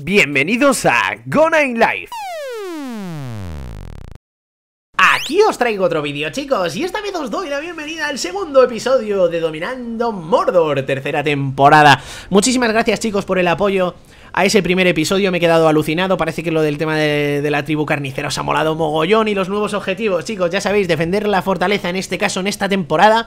Bienvenidos a Gona in Life. Aquí os traigo otro vídeo chicos y esta vez os doy la bienvenida al segundo episodio de Dominando Mordor, tercera temporada Muchísimas gracias chicos por el apoyo a ese primer episodio me he quedado alucinado. Parece que lo del tema de, de, la tribu carnicera os ha molado mogollón. Y los nuevos objetivos, chicos, ya sabéis, defender la fortaleza en este caso, en esta temporada.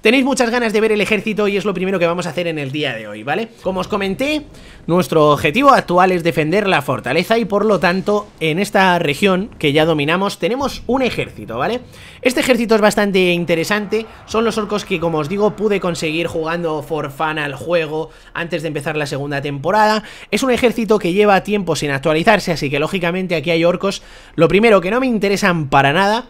Tenéis muchas ganas de ver el ejército y es lo primero que vamos a hacer en el día de hoy, ¿vale? Como os comenté, nuestro objetivo actual es defender la fortaleza y por lo tanto, en esta región que ya dominamos, tenemos un ejército, ¿vale? Este ejército es bastante interesante, son los orcos que, como os digo, pude conseguir jugando for fun al juego antes de empezar la segunda temporada. Es un ejército que lleva tiempo sin actualizarse, así que lógicamente aquí hay orcos. Lo primero, que no me interesan para nada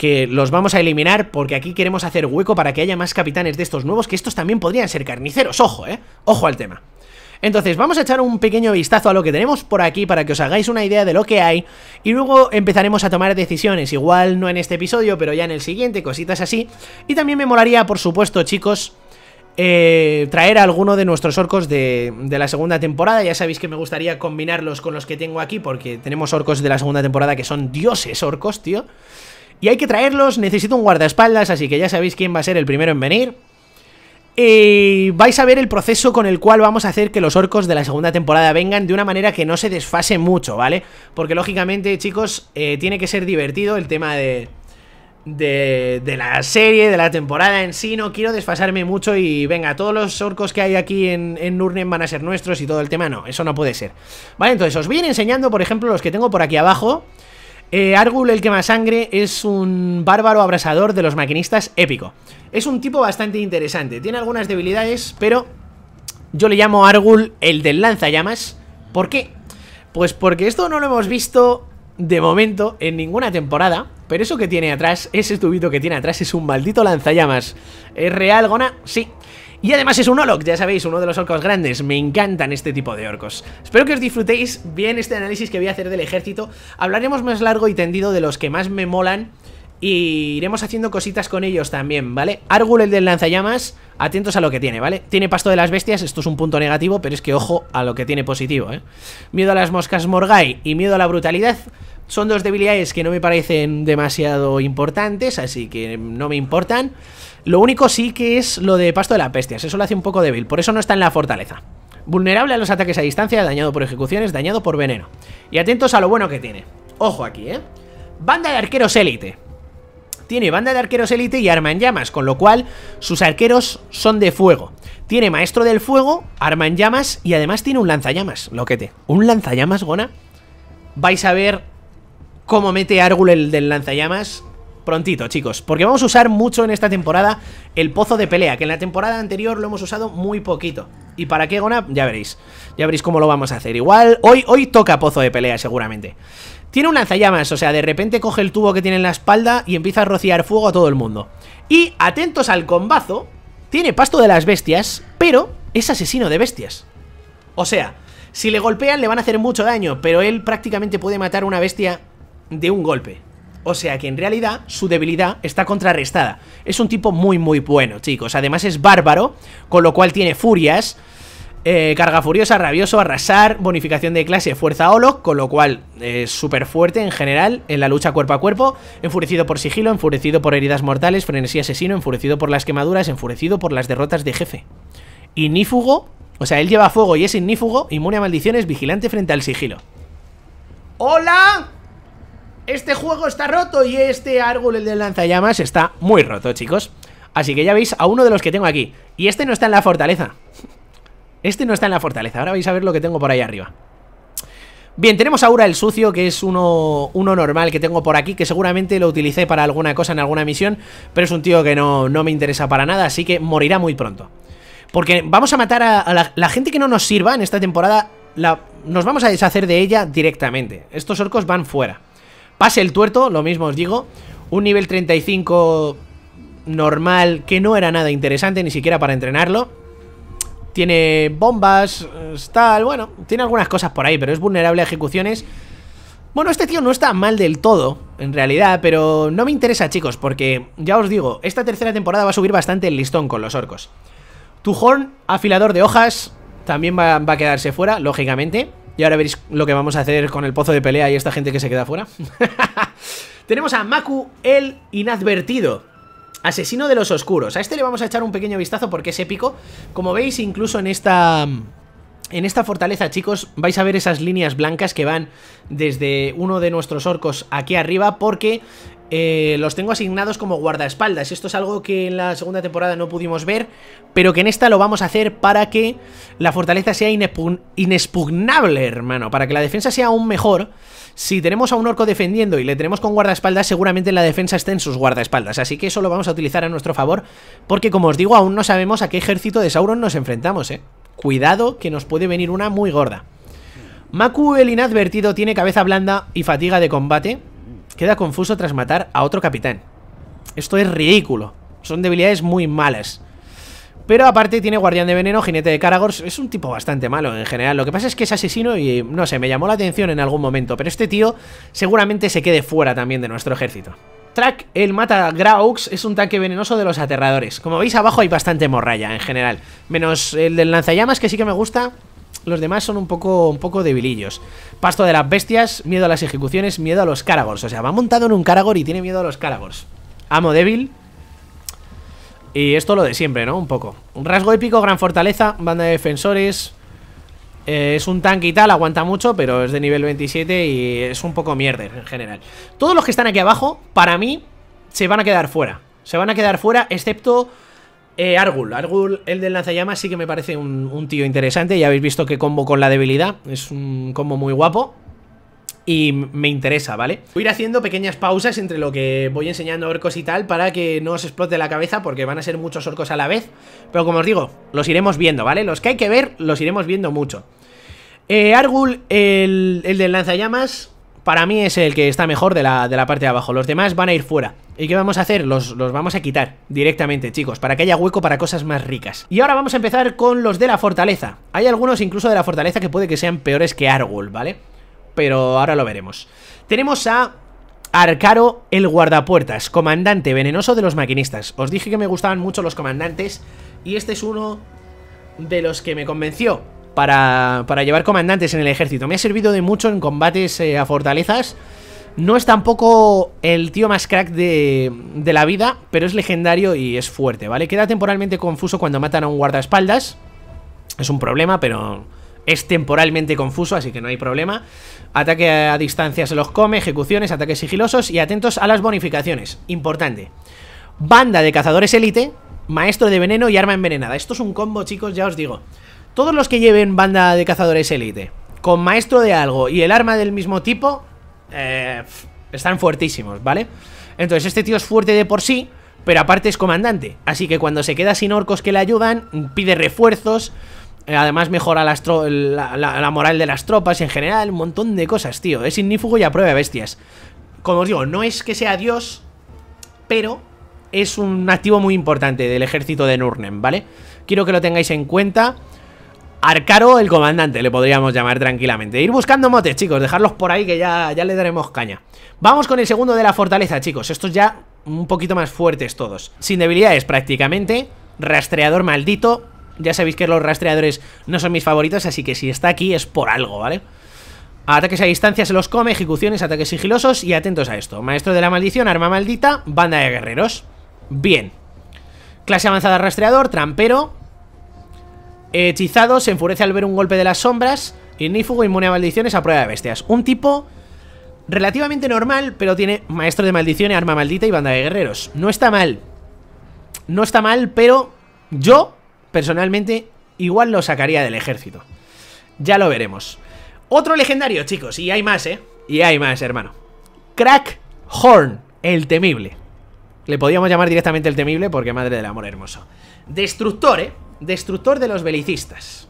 que los vamos a eliminar porque aquí queremos hacer hueco para que haya más capitanes de estos nuevos, que estos también podrían ser carniceros, ojo, eh, ojo al tema. Entonces, vamos a echar un pequeño vistazo a lo que tenemos por aquí para que os hagáis una idea de lo que hay y luego empezaremos a tomar decisiones, igual no en este episodio, pero ya en el siguiente, cositas así. Y también me molaría, por supuesto, chicos, eh, traer a alguno de nuestros orcos de, de, la segunda temporada. Ya sabéis que me gustaría combinarlos con los que tengo aquí porque tenemos orcos de la segunda temporada que son dioses orcos, tío. Y hay que traerlos, necesito un guardaespaldas, así que ya sabéis quién va a ser el primero en venir. Y vais a ver el proceso con el cual vamos a hacer que los orcos de la segunda temporada vengan de una manera que no se desfase mucho, ¿vale? Porque lógicamente, chicos, eh, tiene que ser divertido el tema de, de, de, la serie, de la temporada en sí. No quiero desfasarme mucho y venga, todos los orcos que hay aquí en, en Nurnen van a ser nuestros y todo el tema no. Eso no puede ser. Vale, entonces os voy enseñando, por ejemplo, los que tengo por aquí abajo. Eh, Argul el sangre es un bárbaro abrasador de los maquinistas épico. Es un tipo bastante interesante, tiene algunas debilidades, pero yo le llamo Argul el del lanzallamas. ¿Por qué? Pues porque esto no lo hemos visto de momento en ninguna temporada, pero eso que tiene atrás, ese tubito que tiene atrás es un maldito lanzallamas. ¿Es real, Gona? Sí. Y además es un Olok, ya sabéis, uno de los orcos grandes. Me encantan este tipo de orcos. Espero que os disfrutéis bien este análisis que voy a hacer del ejército. Hablaremos más largo y tendido de los que más me molan. Y iremos haciendo cositas con ellos también, ¿vale? Argul, el del lanzallamas, atentos a lo que tiene, ¿vale? Tiene pasto de las bestias, esto es un punto negativo, pero es que ojo a lo que tiene positivo, ¿eh? Miedo a las moscas Morgai y miedo a la brutalidad son dos debilidades que no me parecen demasiado importantes, así que no me importan. Lo único sí que es lo de pasto de la bestias, eso lo hace un poco débil, por eso no está en la fortaleza. Vulnerable a los ataques a distancia, dañado por ejecuciones, dañado por veneno. Y atentos a lo bueno que tiene. Ojo aquí, ¿eh? Banda de arqueros élite. Tiene banda de arqueros élite y arma en llamas, con lo cual sus arqueros son de fuego. Tiene maestro del fuego, arma en llamas y además tiene un lanzallamas, loquete. ¿Un lanzallamas, Gona? Vais a ver cómo mete Argul el del lanzallamas prontito, chicos Porque vamos a usar mucho en esta temporada el pozo de pelea Que en la temporada anterior lo hemos usado muy poquito ¿Y para qué, Gona, Ya veréis Ya veréis cómo lo vamos a hacer Igual, hoy, hoy toca pozo de pelea seguramente tiene un lanzallamas, o sea, de repente coge el tubo que tiene en la espalda y empieza a rociar fuego a todo el mundo. Y, atentos al combazo, tiene pasto de las bestias, pero es asesino de bestias. O sea, si le golpean le van a hacer mucho daño, pero él prácticamente puede matar una bestia de un golpe. O sea que en realidad su debilidad está contrarrestada. Es un tipo muy muy bueno, chicos. Además es bárbaro, con lo cual tiene furias. Eh, carga furiosa, rabioso, arrasar, bonificación de clase, fuerza holo. con lo cual es súper fuerte en general en la lucha cuerpo a cuerpo, enfurecido por sigilo, enfurecido por heridas mortales, frenesí asesino, enfurecido por las quemaduras, enfurecido por las derrotas de jefe. Inífugo. o sea, él lleva fuego y es inífugo. inmune a maldiciones, vigilante frente al sigilo. ¡Hola! Este juego está roto y este árbol, el de lanzallamas, está muy roto, chicos. Así que ya veis a uno de los que tengo aquí. Y este no está en la fortaleza. Este no está en la fortaleza. Ahora vais a ver lo que tengo por ahí arriba. Bien, tenemos ahora el sucio, que es uno, normal que tengo por aquí, que seguramente lo utilicé para alguna cosa en alguna misión, pero es un tío que no, me interesa para nada, así que morirá muy pronto. Porque vamos a matar a, la, gente que no nos sirva en esta temporada, nos vamos a deshacer de ella directamente. Estos orcos van fuera. Pase el tuerto, lo mismo os digo. Un nivel 35 normal que no era nada interesante ni siquiera para entrenarlo. Tiene bombas, tal, bueno, tiene algunas cosas por ahí, pero es vulnerable a ejecuciones. Bueno, este tío no está mal del todo, en realidad, pero no me interesa, chicos, porque ya os digo, esta tercera temporada va a subir bastante el listón con los orcos. Tujón, afilador de hojas, también va a quedarse fuera, lógicamente. Y ahora veréis lo que vamos a hacer con el pozo de pelea y esta gente que se queda fuera. Tenemos a Maku el Inadvertido. Asesino de los Oscuros. A este le vamos a echar un pequeño vistazo porque es épico. Como veis, incluso en esta... En esta fortaleza, chicos, vais a ver esas líneas blancas que van desde uno de nuestros orcos aquí arriba porque eh, los tengo asignados como guardaespaldas. Esto es algo que en la segunda temporada no pudimos ver, pero que en esta lo vamos a hacer para que la fortaleza sea inexpugnable, hermano. Para que la defensa sea aún mejor. Si tenemos a un orco defendiendo y le tenemos con guardaespaldas, seguramente la defensa esté en sus guardaespaldas. Así que eso lo vamos a utilizar a nuestro favor, porque como os digo, aún no sabemos a qué ejército de Sauron nos enfrentamos, ¿eh? Cuidado que nos puede venir una muy gorda. Maku el inadvertido tiene cabeza blanda y fatiga de combate Queda confuso tras matar a otro capitán. Esto es ridículo. Son debilidades muy malas. Pero aparte tiene Guardián de Veneno, Jinete de Karagors. Es un tipo bastante malo en general. Lo que pasa es que es asesino y, no sé, me llamó la atención en algún momento. Pero este tío seguramente se quede fuera también de nuestro ejército. Track, el mata Graux, es un tanque venenoso de los aterradores. Como veis abajo hay bastante morralla en general. Menos el del lanzallamas que sí que me gusta, los demás son un poco, un poco debilillos. Pasto de las bestias, miedo a las ejecuciones, miedo a los caragors. O sea, va montado en un caragor y tiene miedo a los caragors. Amo débil. Y esto lo de siempre, ¿no? Un poco. Un rasgo épico, gran fortaleza, banda de defensores. Eh, es un tanque y tal, aguanta mucho, pero es de nivel 27 y es un poco mierder en general. Todos los que están aquí abajo, para mí, se van a quedar fuera. Se van a quedar fuera, excepto eh, Argul, Argul, el del lanzallamas, sí que me parece un, tío interesante. Ya habéis visto que combo con la debilidad. Es un combo muy guapo. Y me interesa, ¿vale? Voy a ir haciendo pequeñas pausas entre lo que voy enseñando orcos y tal para que no os explote la cabeza porque van a ser muchos orcos a la vez. Pero como os digo, los iremos viendo, ¿vale? Los que hay que ver, los iremos viendo mucho. Eh, Argul, el, el del lanzallamas, para mí es el que está mejor de la, de la, parte de abajo. Los demás van a ir fuera. ¿Y qué vamos a hacer? Los, los, vamos a quitar directamente, chicos, para que haya hueco para cosas más ricas. Y ahora vamos a empezar con los de la fortaleza. Hay algunos incluso de la fortaleza que puede que sean peores que Argul, ¿vale? Pero ahora lo veremos. Tenemos a Arcaro el guardapuertas, comandante venenoso de los maquinistas. Os dije que me gustaban mucho los comandantes y este es uno de los que me convenció para, llevar comandantes en el ejército. Me ha servido de mucho en combates eh, a fortalezas. No es tampoco el tío más crack de, de, la vida, pero es legendario y es fuerte, ¿vale? Queda temporalmente confuso cuando matan a un guardaespaldas. Es un problema, pero es temporalmente confuso, así que no hay problema. Ataque a distancia se los come, ejecuciones, ataques sigilosos y atentos a las bonificaciones. Importante. Banda de cazadores élite, maestro de veneno y arma envenenada. Esto es un combo, chicos, ya os digo. Todos los que lleven banda de cazadores élite, con maestro de algo y el arma del mismo tipo, eh, están fuertísimos, ¿vale? Entonces este tío es fuerte de por sí, pero aparte es comandante. Así que cuando se queda sin orcos que le ayudan, pide refuerzos. Eh, además mejora la, moral de las tropas en general, un montón de cosas, tío. Es ignífugo y aprueba bestias. Como os digo, no es que sea Dios, pero es un activo muy importante del ejército de Nurnen, ¿vale? Quiero que lo tengáis en cuenta. Arcaro el comandante, le podríamos llamar tranquilamente. Ir buscando motes, chicos, dejarlos por ahí que ya, ya le daremos caña. Vamos con el segundo de la fortaleza, chicos. Estos ya un poquito más fuertes todos. Sin debilidades prácticamente. Rastreador maldito. Ya sabéis que los rastreadores no son mis favoritos, así que si está aquí es por algo, ¿vale? Ataques a distancia se los come, ejecuciones, ataques sigilosos y atentos a esto. Maestro de la maldición, arma maldita, banda de guerreros. Bien. Clase avanzada rastreador, trampero, Hechizado, se enfurece al ver un golpe de las sombras y inmune a maldiciones a prueba de bestias. Un tipo relativamente normal, pero tiene maestro de maldiciones, arma maldita y banda de guerreros. No está mal. No está mal, pero yo, personalmente, igual lo sacaría del ejército. Ya lo veremos. Otro legendario, chicos, y hay más, ¿eh? Y hay más, hermano. Crack Horn, el temible. Le podíamos llamar directamente el temible porque madre del amor hermoso. Destructor, ¿eh? Destructor de los belicistas.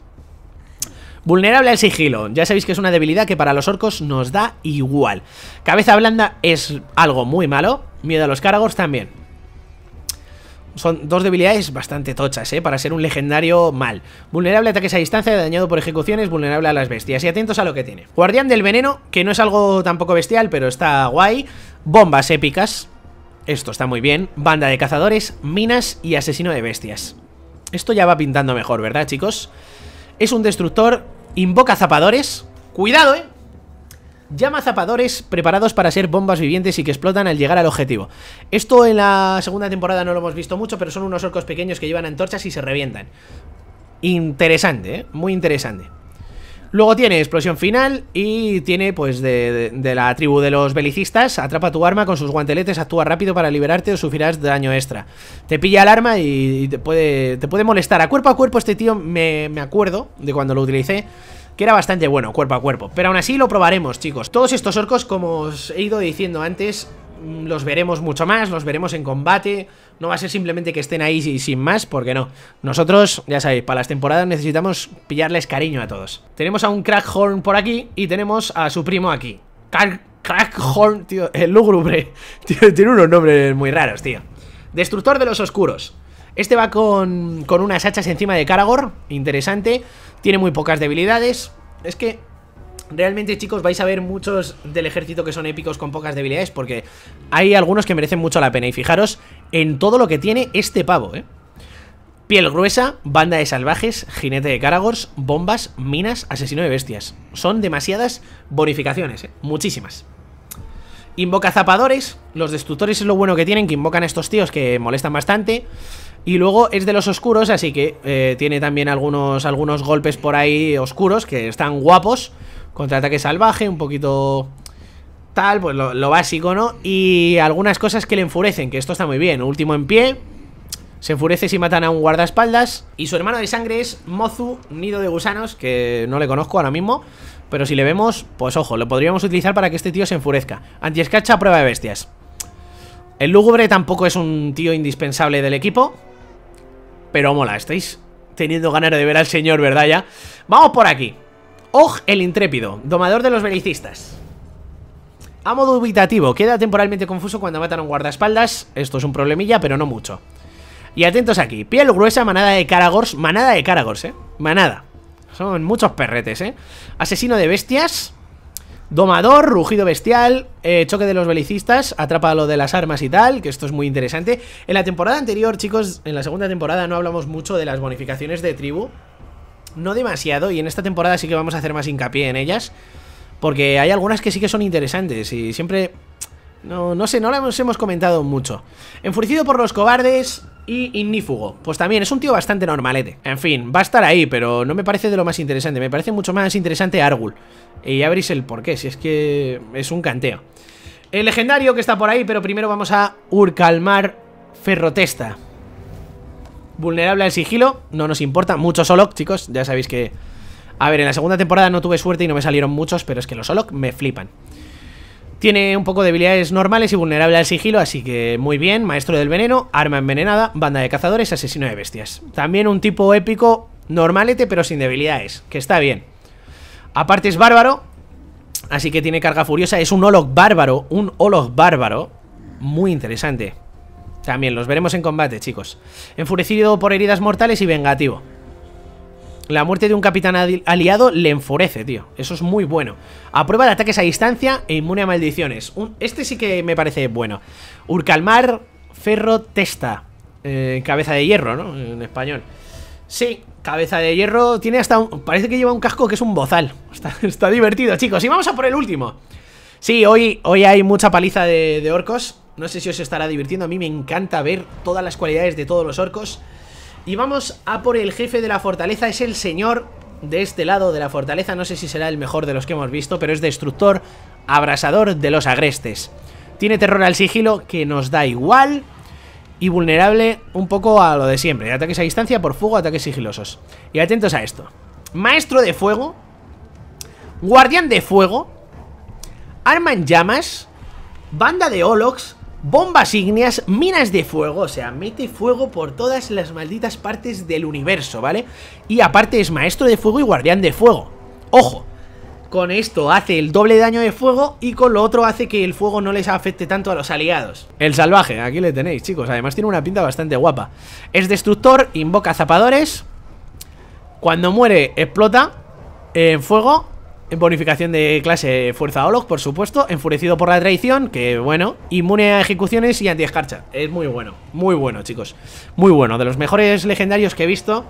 Vulnerable al sigilo. Ya sabéis que es una debilidad que para los orcos nos da igual. Cabeza blanda es algo muy malo. Miedo a los cargos también. Son dos debilidades bastante tochas, ¿eh? Para ser un legendario mal. Vulnerable a ataques a distancia, dañado por ejecuciones, vulnerable a las bestias. Y atentos a lo que tiene. Guardián del veneno, que no es algo tampoco bestial, pero está guay. Bombas épicas. Esto está muy bien. Banda de cazadores, minas y asesino de bestias. Esto ya va pintando mejor, ¿verdad, chicos? Es un destructor, invoca zapadores. ¡Cuidado, eh! Llama zapadores preparados para ser bombas vivientes y que explotan al llegar al objetivo. Esto en la segunda temporada no lo hemos visto mucho, pero son unos orcos pequeños que llevan antorchas y se revientan. Interesante, ¿eh? Muy interesante. Luego tiene explosión final y tiene pues de, la tribu de los belicistas, atrapa tu arma con sus guanteletes, actúa rápido para liberarte o sufrirás daño extra. Te pilla el arma y, te, puede, te puede molestar. A cuerpo a cuerpo este tío me, me acuerdo de cuando lo utilicé que era bastante bueno cuerpo a cuerpo. Pero aún así lo probaremos, chicos. Todos estos orcos, como os he ido diciendo antes, Mm, los veremos mucho más, los veremos en combate. No va a ser simplemente que estén ahí y sin más, porque no. Nosotros, ya sabéis, para las temporadas necesitamos pillarles cariño a todos. Tenemos a un Crackhorn por aquí y tenemos a su primo aquí. Crackhorn, tío, el lúgubre. Tío, tiene unos nombres muy raros, tío. Destructor de los Oscuros. Este va con, con unas hachas encima de Karagor. Interesante. Tiene muy pocas debilidades. Es que Realmente chicos vais a ver muchos del ejército que son épicos con pocas debilidades porque hay algunos que merecen mucho la pena y fijaros en todo lo que tiene este pavo, ¿eh? Piel gruesa, banda de salvajes, jinete de Caragors, bombas, minas, asesino de bestias. Son demasiadas bonificaciones, ¿eh? muchísimas. Invoca zapadores, los destructores es lo bueno que tienen, que invocan a estos tíos que molestan bastante. Y luego es de los oscuros, así que eh, tiene también algunos, algunos golpes por ahí oscuros que están guapos contraataque salvaje, un poquito tal, pues lo, básico, ¿no? Y algunas cosas que le enfurecen, que esto está muy bien. Último en pie, se enfurece si matan a un guardaespaldas. Y su hermano de sangre es Mozu, nido de gusanos, que no le conozco ahora mismo. Pero si le vemos, pues ojo, lo podríamos utilizar para que este tío se enfurezca. Antiescacha, prueba de bestias. El lúgubre tampoco es un tío indispensable del equipo. Pero mola, estáis teniendo ganas de ver al señor, ¿verdad ya? Vamos por aquí. Og el Intrépido, domador de los belicistas. Amo dubitativo, queda temporalmente confuso cuando matan a un guardaespaldas. Esto es un problemilla, pero no mucho. Y atentos aquí, piel gruesa, manada de Caragors. Manada de Caragors, eh. Manada. Son muchos perretes, eh. Asesino de bestias. Domador, rugido bestial, eh, choque de los belicistas, atrapa lo de las armas y tal, que esto es muy interesante. En la temporada anterior, chicos, en la segunda temporada no hablamos mucho de las bonificaciones de tribu, no demasiado y en esta temporada sí que vamos a hacer más hincapié en ellas porque hay algunas que sí que son interesantes y siempre... No, sé, no las hemos comentado mucho. Enfurecido por los cobardes y ignífugo. Pues también es un tío bastante normalete. En fin, va a estar ahí, pero no me parece de lo más interesante. Me parece mucho más interesante Argul. Y ya veréis el porqué, si es que es un canteo. El legendario que está por ahí, pero primero vamos a Urcalmar Ferrotesta. Vulnerable al sigilo, no nos importa. Muchos solo, chicos, ya sabéis que... A ver, en la segunda temporada no tuve suerte y no me salieron muchos, pero es que los solo me flipan. Tiene un poco de habilidades normales y vulnerable al sigilo, así que muy bien. Maestro del veneno, arma envenenada, banda de cazadores, asesino de bestias. También un tipo épico, normalete, pero sin debilidades, que está bien. Aparte es bárbaro, así que tiene carga furiosa. Es un Olog bárbaro, un Olog bárbaro. Muy interesante. También los veremos en combate, chicos. Enfurecido por heridas mortales y vengativo. La muerte de un capitán aliado le enfurece, tío. Eso es muy bueno. A prueba de ataques a distancia e inmune a maldiciones. este sí que me parece bueno. Urcalmar, ferro, testa. Eh, cabeza de hierro, ¿no? En español. Sí, cabeza de hierro. Tiene hasta un, Parece que lleva un casco que es un bozal. Está, divertido, chicos. Y vamos a por el último. Sí, hoy, hoy hay mucha paliza de, de orcos. No sé si os estará divirtiendo, a mí me encanta ver todas las cualidades de todos los orcos. Y vamos a por el jefe de la fortaleza, es el señor de este lado de la fortaleza, no sé si será el mejor de los que hemos visto, pero es destructor, abrasador de los agrestes. Tiene terror al sigilo, que nos da igual, y vulnerable un poco a lo de siempre, ataques a distancia por fuego, ataques sigilosos. Y atentos a esto. Maestro de fuego, guardián de fuego, arma en llamas, banda de Olox, bombas ígneas, minas de fuego, o sea, mete fuego por todas las malditas partes del universo, ¿vale? Y aparte es maestro de fuego y guardián de fuego. ¡Ojo! Con esto hace el doble daño de fuego y con lo otro hace que el fuego no les afecte tanto a los aliados. El salvaje, aquí le tenéis, chicos. Además tiene una pinta bastante guapa. Es destructor, invoca zapadores. Cuando muere, explota en eh, fuego Bonificación de clase Fuerza Olog, por supuesto Enfurecido por la traición, que bueno Inmune a ejecuciones y anti-escarcha Es muy bueno, muy bueno chicos Muy bueno, de los mejores legendarios que he visto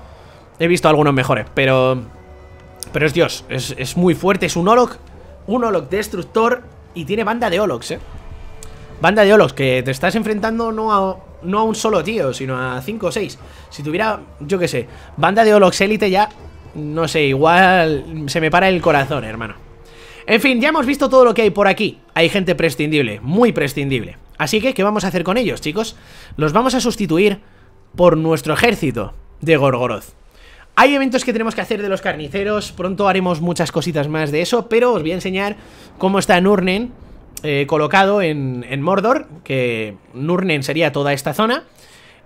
He visto algunos mejores, pero Pero es Dios, es, muy fuerte Es un Olog, un Olog destructor Y tiene banda de Ologs, eh Banda de Ologs, que te estás enfrentando no a, no a un solo tío, sino a 5 o 6 Si tuviera, yo qué sé, banda de Ologs élite ya no sé, igual se me para el corazón, hermano. En fin, ya hemos visto todo lo que hay por aquí. Hay gente prescindible, muy prescindible. Así que, ¿qué vamos a hacer con ellos, chicos? Los vamos a sustituir por nuestro ejército de Gorgoroth. Hay eventos que tenemos que hacer de los carniceros, pronto haremos muchas cositas más de eso, pero os voy a enseñar cómo está Nurnen eh, colocado en, en Mordor, que Nurnen sería toda esta zona,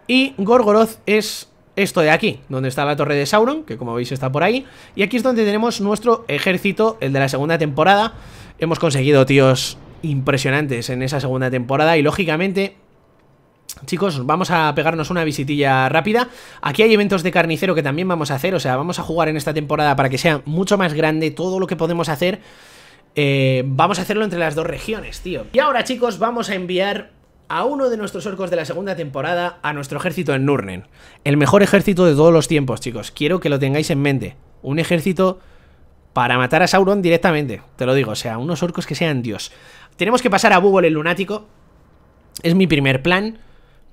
y Gorgoroth es esto de aquí, donde está la torre de Sauron, que como veis está por ahí. Y aquí es donde tenemos nuestro ejército, el de la segunda temporada. Hemos conseguido, tíos, impresionantes en esa segunda temporada y lógicamente... Chicos, vamos a pegarnos una visitilla rápida. Aquí hay eventos de carnicero que también vamos a hacer, o sea, vamos a jugar en esta temporada para que sea mucho más grande todo lo que podemos hacer. Eh, vamos a hacerlo entre las dos regiones, tío. Y ahora, chicos, vamos a enviar a uno de nuestros orcos de la segunda temporada, a nuestro ejército en Nurnen. El mejor ejército de todos los tiempos, chicos. Quiero que lo tengáis en mente. Un ejército para matar a Sauron directamente. Te lo digo, o sea, unos orcos que sean Dios. Tenemos que pasar a Búbol el lunático. Es mi primer plan.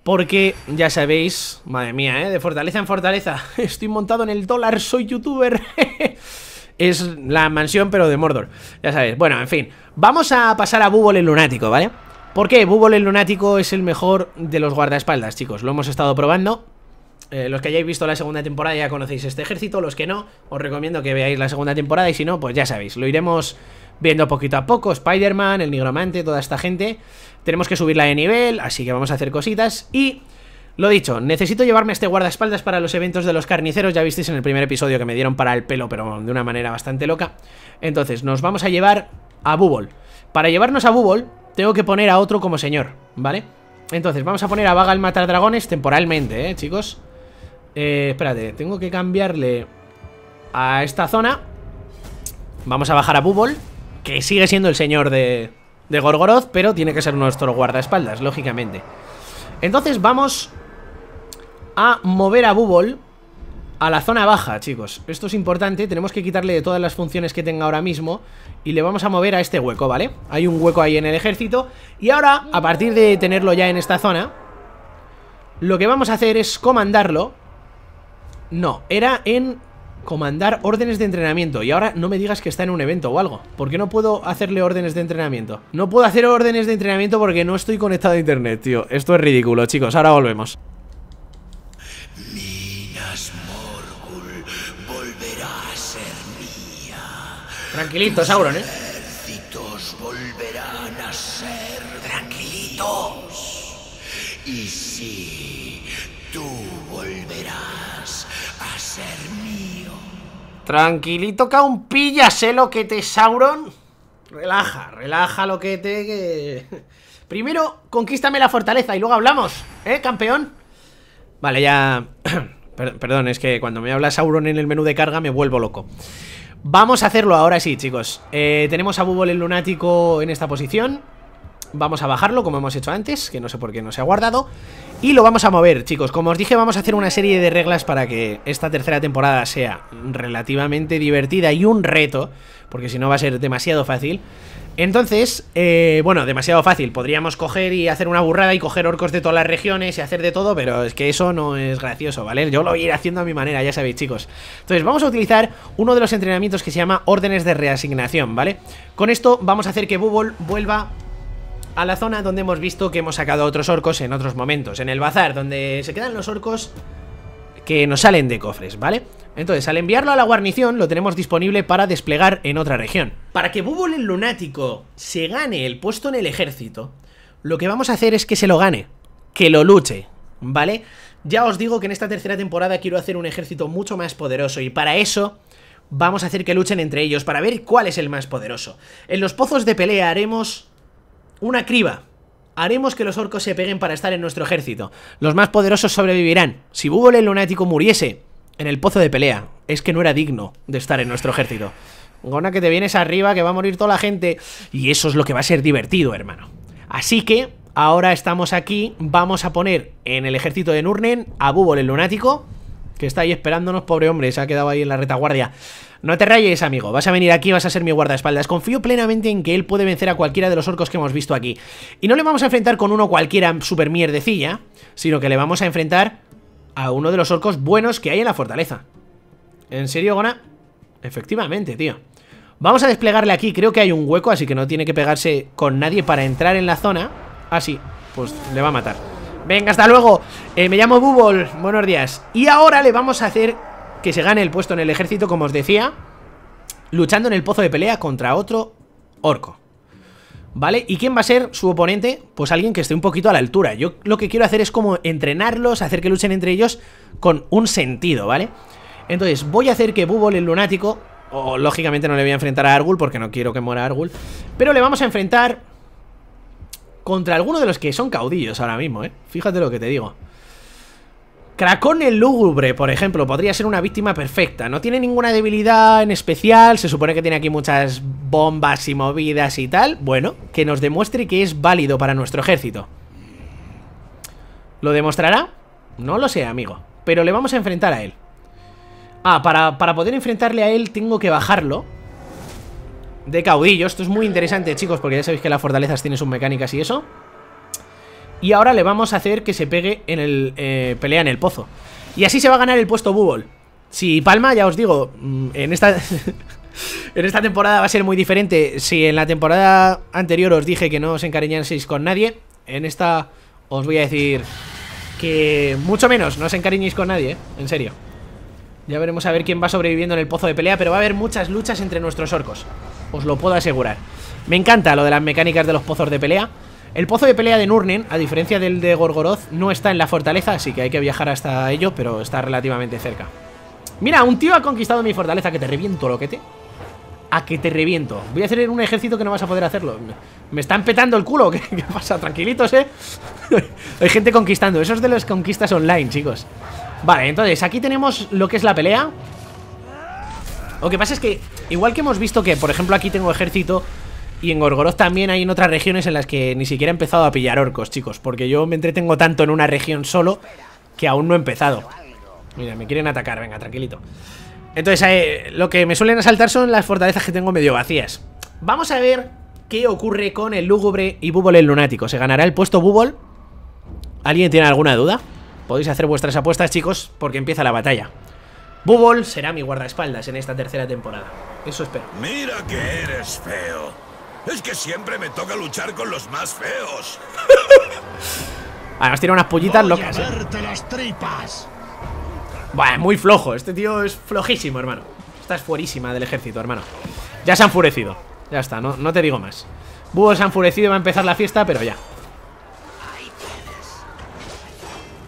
Porque, ya sabéis, madre mía, ¿eh? de fortaleza en fortaleza. Estoy montado en el dólar, soy youtuber. es la mansión, pero de Mordor. Ya sabéis. Bueno, en fin. Vamos a pasar a Búbol el lunático, ¿vale? vale ¿Por qué? el lunático es el mejor de los guardaespaldas, chicos. Lo hemos estado probando. Eh, los que hayáis visto la segunda temporada ya conocéis este ejército. Los que no, os recomiendo que veáis la segunda temporada. Y si no, pues ya sabéis, lo iremos viendo poquito a poco. Spider-Man, el nigromante, toda esta gente. Tenemos que subirla de nivel, así que vamos a hacer cositas. Y lo dicho, necesito llevarme este guardaespaldas para los eventos de los carniceros, ya visteis en el primer episodio que me dieron para el pelo, pero de una manera bastante loca. Entonces, nos vamos a llevar a Bubol. Para llevarnos a Bubol, tengo que poner a otro como señor, ¿vale? Entonces, vamos a poner a Vaga el matar dragones temporalmente, ¿eh, chicos? Eh, espérate, tengo que cambiarle a esta zona. Vamos a bajar a Bubol, que sigue siendo el señor de, de Gorgoroth, pero tiene que ser nuestro guardaespaldas, lógicamente. Entonces vamos a mover a Bubol a la zona baja, chicos Esto es importante, tenemos que quitarle de todas las funciones que tenga ahora mismo Y le vamos a mover a este hueco, ¿vale? Hay un hueco ahí en el ejército Y ahora, a partir de tenerlo ya en esta zona Lo que vamos a hacer es comandarlo No, era en comandar órdenes de entrenamiento Y ahora no me digas que está en un evento o algo Porque no puedo hacerle órdenes de entrenamiento No puedo hacer órdenes de entrenamiento porque no estoy conectado a internet, tío Esto es ridículo, chicos, ahora volvemos Tranquilito, Sauron, ¿eh? volverán a ser tranquilitos. Y tú volverás a ser mío. Tranquilito, caumpilla, sé lo que te, Sauron. Relaja, relaja lo que te... Primero, conquístame la fortaleza y luego hablamos, ¿eh, campeón? Vale, ya... Perdón, es que cuando me habla Sauron en el menú de carga me vuelvo loco. Vamos a hacerlo ahora sí, chicos eh, Tenemos a Bubble el lunático en esta posición Vamos a bajarlo como hemos hecho antes Que no sé por qué no se ha guardado Y lo vamos a mover, chicos Como os dije, vamos a hacer una serie de reglas Para que esta tercera temporada sea relativamente divertida Y un reto Porque si no va a ser demasiado fácil entonces, eh, bueno, demasiado fácil. Podríamos coger y hacer una burrada y coger orcos de todas las regiones y hacer de todo, pero es que eso no es gracioso, ¿vale? Yo lo voy a ir haciendo a mi manera, ya sabéis, chicos. Entonces, vamos a utilizar uno de los entrenamientos que se llama órdenes de reasignación, ¿vale? Con esto vamos a hacer que Bubble vuelva a la zona donde hemos visto que hemos sacado otros orcos en otros momentos. En el bazar, donde se quedan los orcos que nos salen de cofres, ¿vale? vale entonces, al enviarlo a la guarnición, lo tenemos disponible para desplegar en otra región. Para que Búbol el lunático se gane el puesto en el ejército, lo que vamos a hacer es que se lo gane, que lo luche, ¿vale? Ya os digo que en esta tercera temporada quiero hacer un ejército mucho más poderoso y para eso vamos a hacer que luchen entre ellos para ver cuál es el más poderoso. En los pozos de pelea haremos una criba. Haremos que los orcos se peguen para estar en nuestro ejército. Los más poderosos sobrevivirán. Si Bubble el lunático muriese, en el pozo de pelea. Es que no era digno de estar en nuestro ejército. Gona, que te vienes arriba, que va a morir toda la gente. Y eso es lo que va a ser divertido, hermano. Así que, ahora estamos aquí. Vamos a poner en el ejército de Nurnen a Búbol el lunático, que está ahí esperándonos, pobre hombre, se ha quedado ahí en la retaguardia. No te rayes, amigo. Vas a venir aquí, vas a ser mi guardaespaldas. Confío plenamente en que él puede vencer a cualquiera de los orcos que hemos visto aquí. Y no le vamos a enfrentar con uno cualquiera super mierdecilla, sino que le vamos a enfrentar a uno de los orcos buenos que hay en la fortaleza. ¿En serio, Gona? Efectivamente, tío. Vamos a desplegarle aquí. Creo que hay un hueco, así que no tiene que pegarse con nadie para entrar en la zona. Ah, sí. Pues le va a matar. Venga, hasta luego. Eh, me llamo Bubol. Buenos días. Y ahora le vamos a hacer que se gane el puesto en el ejército, como os decía. Luchando en el pozo de pelea contra otro orco. ¿Vale? ¿Y quién va a ser su oponente? Pues alguien que esté un poquito a la altura. Yo lo que quiero hacer es como entrenarlos, hacer que luchen entre ellos con un sentido, ¿vale? Entonces, voy a hacer que Bubble el lunático... O, lógicamente no le voy a enfrentar a Argul porque no quiero que muera Argul. Pero le vamos a enfrentar contra alguno de los que son caudillos ahora mismo, ¿eh? Fíjate lo que te digo. Cracón el lúgubre, por ejemplo, podría ser una víctima perfecta. No tiene ninguna debilidad en especial, se supone que tiene aquí muchas bombas y movidas y tal. Bueno, que nos demuestre que es válido para nuestro ejército. ¿Lo demostrará? No lo sé, amigo. Pero le vamos a enfrentar a él. Ah, para, para poder enfrentarle a él tengo que bajarlo de caudillo. Esto es muy interesante, chicos, porque ya sabéis que las fortalezas tienen sus mecánicas y eso. Y ahora le vamos a hacer que se pegue en el... Eh, pelea en el pozo. Y así se va a ganar el puesto Bubble. Si palma, ya os digo, mm, en esta... en esta temporada va a ser muy diferente. Si en la temporada anterior os dije que no os encariñaseis con nadie, en esta os voy a decir que mucho menos, no os encariñéis con nadie, ¿eh? en serio. Ya veremos a ver quién va sobreviviendo en el pozo de pelea, pero va a haber muchas luchas entre nuestros orcos. Os lo puedo asegurar. Me encanta lo de las mecánicas de los pozos de pelea. El pozo de pelea de Nurnen, a diferencia del de Gorgoroth, no está en la fortaleza, así que hay que viajar hasta ello, pero está relativamente cerca. Mira, un tío ha conquistado mi fortaleza, que te reviento, loquete. A que te reviento. Voy a hacer un ejército que no vas a poder hacerlo. Me están petando el culo. ¿Qué, pasa? Tranquilitos, ¿eh? hay gente conquistando. Eso es de las conquistas online, chicos. Vale, entonces, aquí tenemos lo que es la pelea. Lo que pasa es que, igual que hemos visto que, por ejemplo, aquí tengo ejército y en Gorgoroth también hay en otras regiones en las que ni siquiera he empezado a pillar orcos, chicos. Porque yo me entretengo tanto en una región solo que aún no he empezado. Mira, me quieren atacar, venga, tranquilito. Entonces, eh, lo que me suelen asaltar son las fortalezas que tengo medio vacías. Vamos a ver qué ocurre con el lúgubre y Búbol el lunático. ¿Se ganará el puesto Búbol? ¿Alguien tiene alguna duda? Podéis hacer vuestras apuestas, chicos, porque empieza la batalla. Búbol será mi guardaespaldas en esta tercera temporada. Eso espero. Mira que eres feo. Es que siempre me toca luchar con los más feos. Además tiene unas pollitas locas. ¿eh? las tripas. Buah, muy flojo. Este tío es flojísimo, hermano. Esta es fuerísima del ejército, hermano. Ya se ha enfurecido. Ya está, no, te digo más. Búho se ha enfurecido y va a empezar la fiesta, pero ya.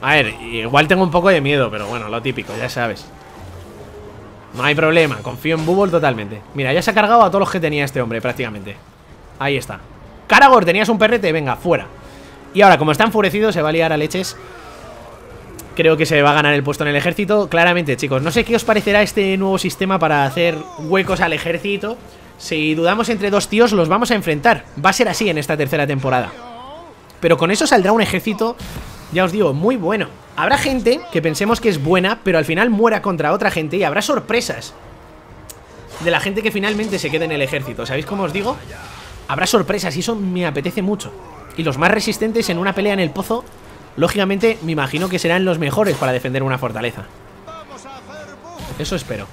A ver, igual tengo un poco de miedo, pero bueno, lo típico, ya sabes. No hay problema, confío en Bubble totalmente. Mira, ya se ha cargado a todos los que tenía este hombre, prácticamente. Ahí está. Caragor, tenías un perrete, venga, fuera. Y ahora, como está enfurecido, se va a liar a leches. Creo que se va a ganar el puesto en el ejército. Claramente, chicos, no sé qué os parecerá este nuevo sistema para hacer huecos al ejército. Si dudamos entre dos tíos, los vamos a enfrentar. Va a ser así en esta tercera temporada. Pero con eso saldrá un ejército, ya os digo, muy bueno. Habrá gente que pensemos que es buena, pero al final muera contra otra gente y habrá sorpresas de la gente que finalmente se quede en el ejército. ¿Sabéis cómo os digo? Habrá sorpresas y eso me apetece mucho. Y los más resistentes en una pelea en el pozo, lógicamente me imagino que serán los mejores para defender una fortaleza. Eso espero.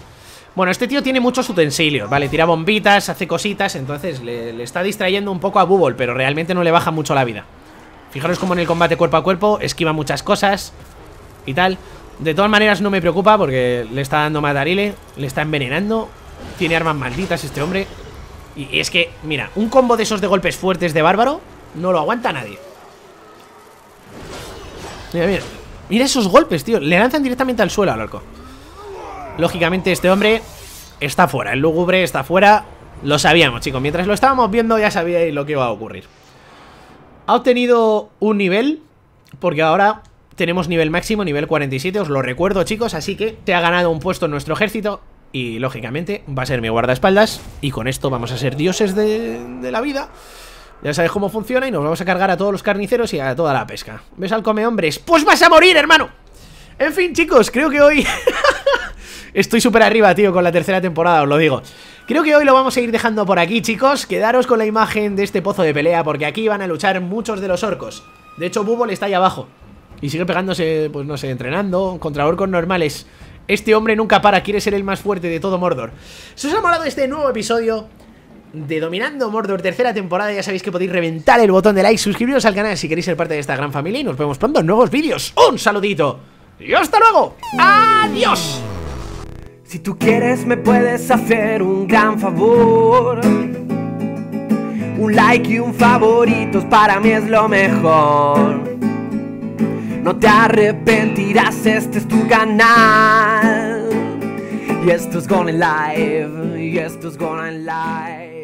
Bueno, este tío tiene muchos utensilios, ¿vale? Tira bombitas, hace cositas, entonces le, está distrayendo un poco a Bubble, pero realmente no le baja mucho la vida. Fijaros como en el combate cuerpo a cuerpo esquiva muchas cosas y tal. De todas maneras no me preocupa porque le está dando matarile, le está envenenando, tiene armas malditas este hombre. Y es que, mira, un combo de esos de golpes fuertes de bárbaro no lo aguanta nadie. Mira, mira. Mira esos golpes, tío. Le lanzan directamente al suelo al arco Lógicamente este hombre está fuera. El lúgubre está fuera. Lo sabíamos, chicos. Mientras lo estábamos viendo ya sabíais lo que iba a ocurrir. Ha obtenido un nivel. Porque ahora tenemos nivel máximo, nivel 47. Os lo recuerdo, chicos. Así que te ha ganado un puesto en nuestro ejército. Y lógicamente va a ser mi guardaespaldas Y con esto vamos a ser dioses de, la vida Ya sabes cómo funciona Y nos vamos a cargar a todos los carniceros y a toda la pesca ¿Ves al come hombres? ¡Pues vas a morir, hermano! En fin, chicos, creo que hoy... Estoy súper arriba, tío, con la tercera temporada, os lo digo Creo que hoy lo vamos a ir dejando por aquí, chicos Quedaros con la imagen de este pozo de pelea Porque aquí van a luchar muchos de los orcos De hecho, Bubble está ahí abajo Y sigue pegándose, pues no sé, entrenando Contra orcos normales este hombre nunca para, quiere ser el más fuerte de todo Mordor. Si os ha molado este nuevo episodio de Dominando Mordor, tercera temporada, ya sabéis que podéis reventar el botón de like, suscribiros al canal si queréis ser parte de esta gran familia y nos vemos pronto en nuevos vídeos. ¡Un saludito! ¡Y hasta luego! ¡Adiós! Si tú quieres me puedes hacer un gran favor Un like y un favorito para mí es lo mejor no te arrepentirás, este es tu canal. Y esto es Gone Live, y esto es Gone Live.